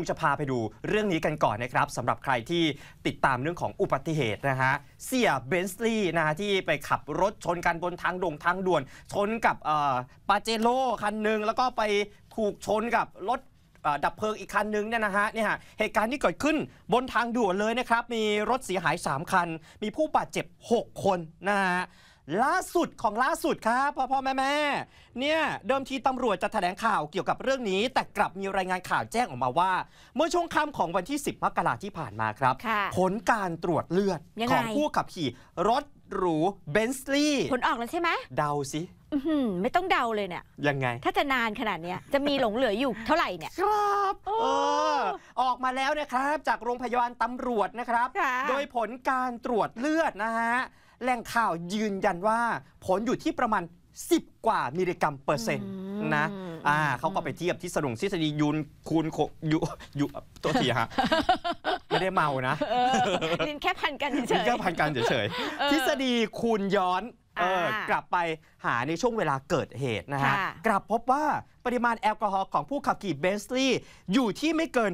งจะพาไปดูเรื่องนี้กันก่อนนะครับสำหรับใครที่ติดตามเรื่องของอุบัติเหตุนะฮะเสียเบนซ์ลีย์นะฮะที่ไปขับรถชนกันบนทางด่งทางด่วน ชนกับปาเจโร่คันหนึ่งแล้วก็ไปถูกชนกับรถดับเพลิงอีกคันนึงเนี่ยนะฮะเนี่ยเหตุการณ์ที่เกิดขึ้นบนทางด่วนเลยนะครับ มีรถเสียหาย3คัน มีผู้บาดเจ็บ 6 คนนะฮะล่าสุดของล่าสุดครับ พ่อพ่อแม่แม่เนี่ย เดิมทีตำรวจจะแถลงข่าวเกี่ยวกับเรื่องนี้ แต่กลับมีรายงานข่าวแจ้งออกมาว่า เมื่อช่วงค่าของวันที่ 10มกราที่ผ่านมาครับ ผลการตรวจเลือด ของผู้ขับขี่ รถหรูเบนซ์ลีผลออกแล้วใช่ไหมเดาสิไม่ต้องเดาเลยเนี่ยยังไง ถ้าจะนานขนาดนี้จะมีหลงเหลืออยู่เท่าไหร่เนี่ย ครับออ ออกมาแล้วนะครับจากโรงพยาบาลตำรวจนะครับ โดยผลการตรวจเลือดนะฮะแหล่งข่าวยืนยันว่า ผลอยู่ที่ประมาณ 10 กว่ามิลลิกรัมเปอร์เซ็นต์นะอ่าเขาก็ไปเทียบที่สรุงทฤษฎียูนคูณโคยูยูตัวทีฮะไม่ได้เมานะลินแค่พันกันเฉยินแค่พันกันเฉยทฤษฎีคูณย้อนเออกลับไปหาในช่วงเวลาเกิดเหตุนะฮะ กลับพบว่าปริมาณแอลกอฮอล์ของผู้ขับขี่เบนซ์ลี่อยู่ที่ไม่เกิน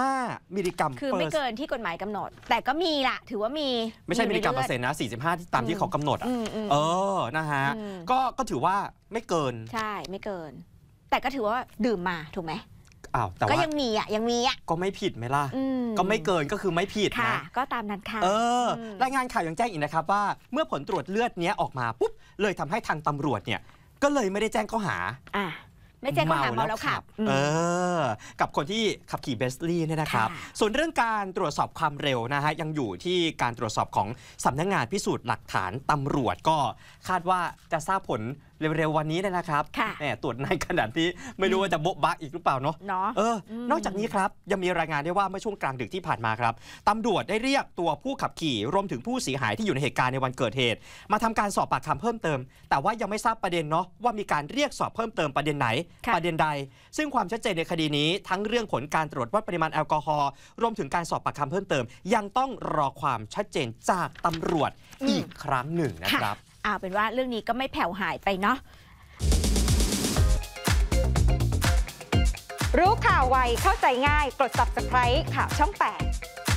45 มิลลิกรัม คือไม่เกินที่กฎหมายกำหนด แต่ก็มีล่ะ ถือว่ามี ไม่ใช่มิลลิกรัมเปอร์เซ็นต์นะ 45 ตามที่เขากำหนดอ่ะ เออ นะฮะ ก็ ก็ถือว่าไม่เกิน ใช่ ไม่เกิน แต่ก็ถือว่าดื่มมา ถูกไหมอ้าวแต่ก็ว่ายังมีอ่ะยังมีอ่ะก็ไม่ผิดไหมล่ะ ก็ไม่เกินก็คือไม่ผิดนะก็ตามนั้นค่ะ เออรายงานข่าวยังแจ้งอีกนะครับ ว่าเมื่อผลตรวจเลือดเนี้ยออกมา ปุ๊บ เลยทำให้ทางตำรวจเนี่ย ก็เลยไม่ได้แจ้งข้อหาอ่ะไม่แจ้งข้อหาเมาแล้วขับเออกับคนที่ขับขี่เบสลี่เนี่ยนะครับส่วนเรื่องการตรวจสอบความเร็วนะฮะยังอยู่ที่การตรวจสอบของสำนักงานพิสูจน์หลักฐานตำรวจก็คาดว่าจะทราบผลเร็วๆวันนี้เลยนะครับ แหมตรวจในขนาดนี้ไม่รู้ว่าจะโบ๊ะบักอีกหรือเปล่าเนาะเออนอกจากนี้ครับยังมีรายงานได้ว่าเมื่อช่วงกลางดึกที่ผ่านมาครับตำรวจได้เรียกตัวผู้ขับขี่ รวมถึงผู้เสียหายที่อยู่ในเหตุการณ์ในวันเกิดเหตุ มาทำการสอบปากคำเพิ่มเติม แต่ว่ายังไม่ทราบประเด็นเนาะว่ามีการเรียกสอบเพิ่มเติมประเด็นไหนประเด็นใด ซึ่งความชัดเจนในคดีนี้ ทั้งเรื่องผลการตรวจวัดปริมาณแอลกอฮอล์รวมถึงการสอบปากคำเพิ่มเติม ยังต้องรอความชัดเจนจากตำรวจอีกครั้งหนึ่งนะครับเอาเป็นว่าเรื่องนี้ก็ไม่แผ่วหายไปเนาะ รู้ข่าวไว เข้าใจง่าย กด subscribe ข่าวช่อง8